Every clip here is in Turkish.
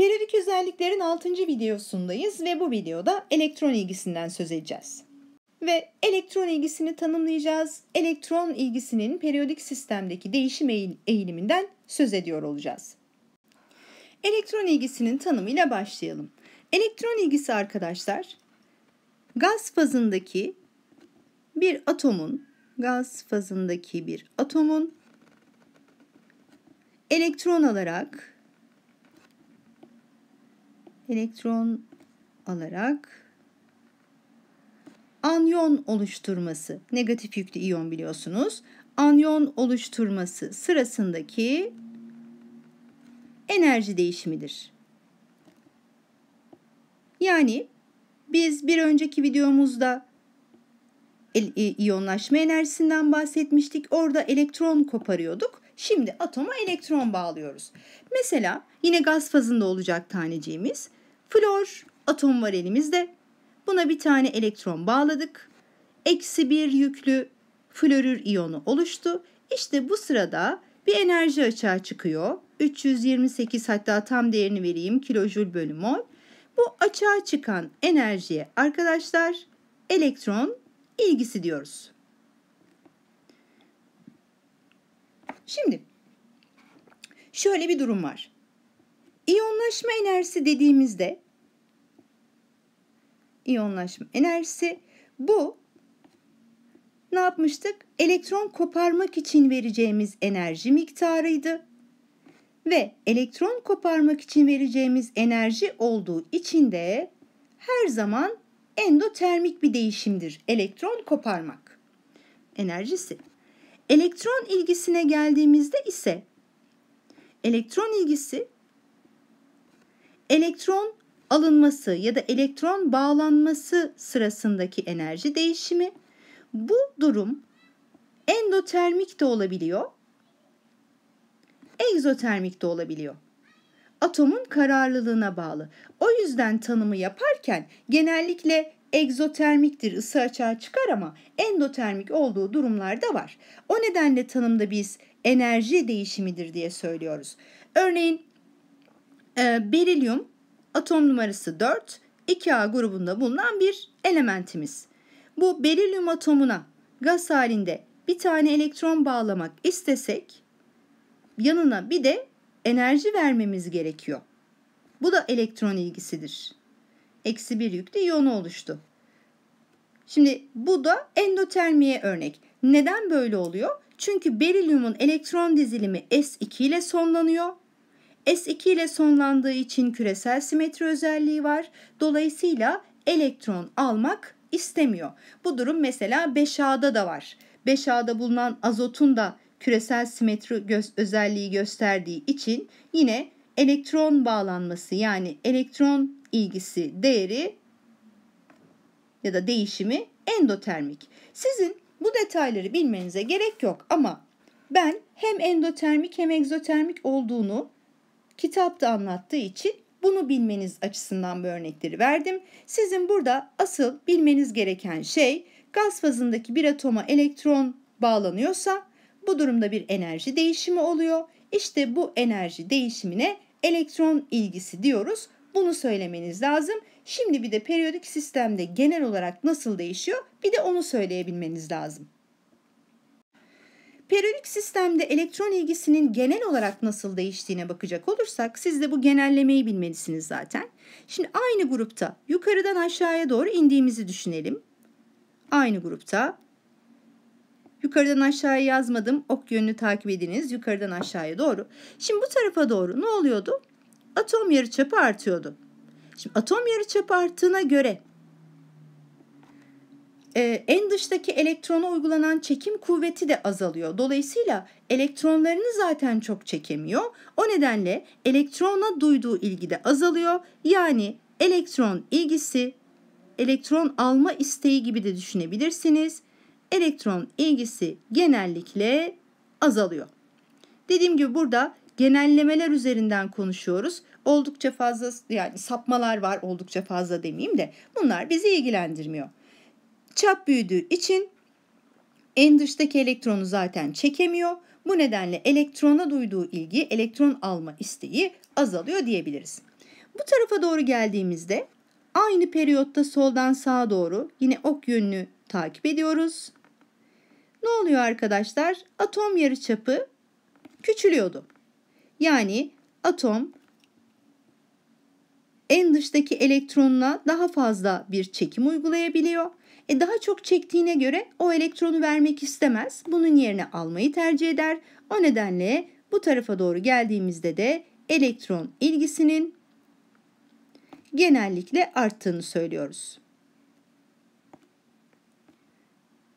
Periyodik özelliklerin 6. videosundayız ve bu videoda elektron ilgisinden söz edeceğiz. Ve elektron ilgisini tanımlayacağız. Elektron ilgisinin periyodik sistemdeki değişim eğiliminden söz ediyor olacağız. Elektron ilgisinin tanımıyla başlayalım. Elektron ilgisi arkadaşlar gaz fazındaki bir atomun gaz fazındaki bir atomun elektron alarak elektron alarak anyon oluşturması, negatif yüklü iyon biliyorsunuz. Anyon oluşturması sırasındaki enerji değişimidir. Yani biz bir önceki videomuzda e, iyonlaşma enerjisinden bahsetmiştik. Orada elektron koparıyorduk. Şimdi atoma elektron bağlıyoruz. Mesela yine gaz fazında olacak taneciğimiz. Flor atom var elimizde. Buna bir tane elektron bağladık. Eksi bir yüklü florür iyonu oluştu. İşte bu sırada bir enerji açığa çıkıyor. 328 hatta tam değerini vereyim kilojül bölü mol. Bu açığa çıkan enerjiye arkadaşlar elektron ilgisi diyoruz. Şimdi şöyle bir durum var. İyonlaşma enerjisi dediğimizde iyonlaşma enerjisi bu ne yapmıştık? Elektron koparmak için vereceğimiz enerji miktarıydı. Ve elektron koparmak için vereceğimiz enerji olduğu için de her zaman endotermik bir değişimdir elektron koparmak enerjisi. Elektron ilgisine geldiğimizde ise elektron ilgisi elektron alınması ya da elektron bağlanması sırasındaki enerji değişimi. Bu durum endotermik de olabiliyor, egzotermik de olabiliyor. Atomun kararlılığına bağlı. O yüzden tanımı yaparken genellikle egzotermiktir, ısı açığa çıkar ama endotermik olduğu durumlar da var. O nedenle tanımda biz enerji değişimidir diye söylüyoruz. Örneğin e, berilyum atom numarası 4, 2A grubunda bulunan bir elementimiz. Bu berilyum atomuna gaz halinde bir tane elektron bağlamak istesek yanına bir de enerji vermemiz gerekiyor. Bu da elektron ilgisidir eksi bir yüklü iyonu oluştu. Şimdi bu da endotermiye örnek. Neden böyle oluyor? Çünkü berilyumun elektron dizilimi S2 ile sonlanıyor. S2 ile sonlandığı için küresel simetri özelliği var. Dolayısıyla elektron almak istemiyor. Bu durum mesela 5A'da da var. 5A'da bulunan azotun da küresel simetri gö- özelliği gösterdiği için yine elektron bağlanması yani elektron ilgisi, değeri ya da değişimi endotermik. Sizin bu detayları bilmenize gerek yok ama ben hem endotermik hem egzotermik olduğunu kitapta anlattığı için bunu bilmeniz açısından bu örnekleri verdim. Sizin burada asıl bilmeniz gereken şey gaz fazındaki bir atoma elektron bağlanıyorsa bu durumda bir enerji değişimi oluyor. İşte bu enerji değişimine elektron ilgisi diyoruz. Bunu söylemeniz lazım. Şimdi bir de periyodik sistemde genel olarak nasıl değişiyor bir de onu söyleyebilmeniz lazım. Periyodik sistemde elektron ilgisinin genel olarak nasıl değiştiğine bakacak olursak siz de bu genellemeyi bilmelisiniz zaten. Şimdi aynı grupta yukarıdan aşağıya doğru indiğimizi düşünelim. Aynı grupta Yukarıdan aşağıya yazmadım. Ok yönünü takip ediniz. Yukarıdan aşağıya doğru. Şimdi bu tarafa doğru ne oluyordu? atom yarıçapı artıyordu. Şimdi atom yarıçapı arttığına göre e, en dıştaki elektrona uygulanan çekim kuvveti de azalıyor. Dolayısıyla elektronlarını zaten çok çekemiyor. O nedenle elektrona duyduğu ilgi de azalıyor. Yani elektron ilgisi elektron alma isteği gibi de düşünebilirsiniz. Elektron ilgisi genellikle azalıyor. Dediğim gibi burada genellemeler üzerinden konuşuyoruz. Oldukça fazla yani sapmalar var oldukça fazla demeyeyim de bunlar bizi ilgilendirmiyor. Çap büyüdüğü için en dıştaki elektronu zaten çekemiyor. Bu nedenle elektrona duyduğu ilgi, elektron alma isteği azalıyor diyebiliriz. Bu tarafa doğru geldiğimizde aynı periyotta soldan sağa doğru yine ok yönünü takip ediyoruz. Ne oluyor arkadaşlar? Atom yarıçapı küçülüyordu. Yani atom en dıştaki elektronuna daha fazla bir çekim uygulayabiliyor. E daha çok çektiğine göre o elektronu vermek istemez. Bunun yerine almayı tercih eder. O nedenle bu tarafa doğru geldiğimizde de elektron ilgisinin genellikle arttığını söylüyoruz.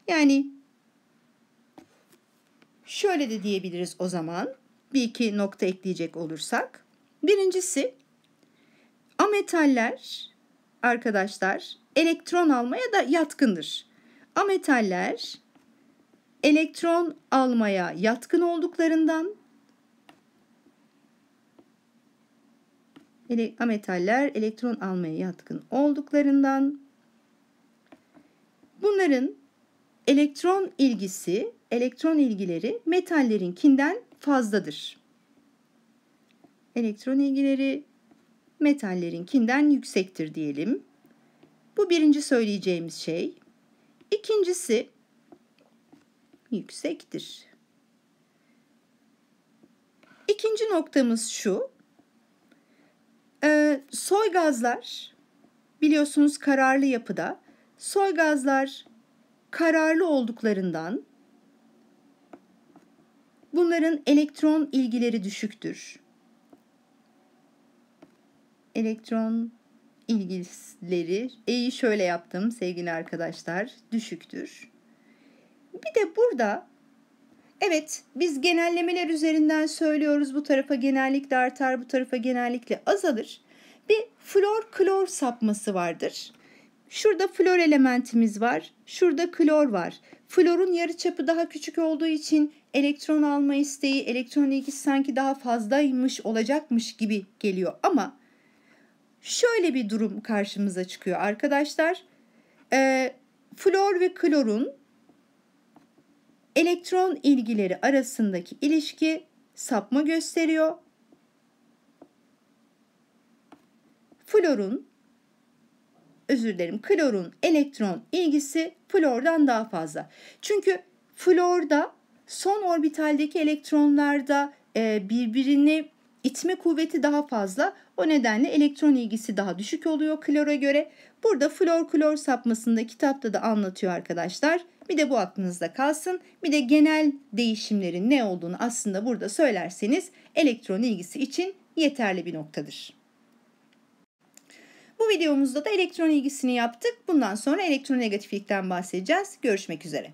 Yani şöyle de diyebiliriz o zaman bir iki nokta ekleyecek olursak. Birincisi ametaller arkadaşlar elektron almaya da yatkındır. Ametaller elektron almaya yatkın olduklarından ele, ametaller elektron almaya yatkın olduklarından bunların elektron ilgisi, elektron ilgileri metallerinkinden fazladır. Elektron ilgileri metallerinkinden yüksektir diyelim. Bu birinci söyleyeceğimiz şey. İkincisi yüksektir. İkinci noktamız şu. Ee, soy gazlar biliyorsunuz kararlı yapıda. Soy gazlar kararlı olduklarından Bunların elektron ilgileri düşüktür. Elektron ilgileri E'yi şöyle yaptım sevgili arkadaşlar. Düşüktür. Bir de burada evet biz genellemeler üzerinden söylüyoruz. Bu tarafa genellikle artar, bu tarafa genellikle azalır. Bir flor klor sapması vardır. Şurada flor elementimiz var. Şurada klor var. Florun yarı çapı daha küçük olduğu için elektron alma isteği, elektron ilgisi sanki daha fazlaymış olacakmış gibi geliyor. Ama şöyle bir durum karşımıza çıkıyor arkadaşlar. Ee, flor ve klorun elektron ilgileri arasındaki ilişki sapma gösteriyor. Florun özür dilerim klorun elektron ilgisi flordan daha fazla. Çünkü florda son orbitaldeki elektronlarda e, birbirini itme kuvveti daha fazla. O nedenle elektron ilgisi daha düşük oluyor klora göre. Burada flor klor sapmasında kitapta da anlatıyor arkadaşlar. Bir de bu aklınızda kalsın. Bir de genel değişimlerin ne olduğunu aslında burada söylerseniz elektron ilgisi için yeterli bir noktadır. Bu videomuzda da elektron ilgisini yaptık. Bundan sonra elektronegatiflikten bahsedeceğiz. Görüşmek üzere.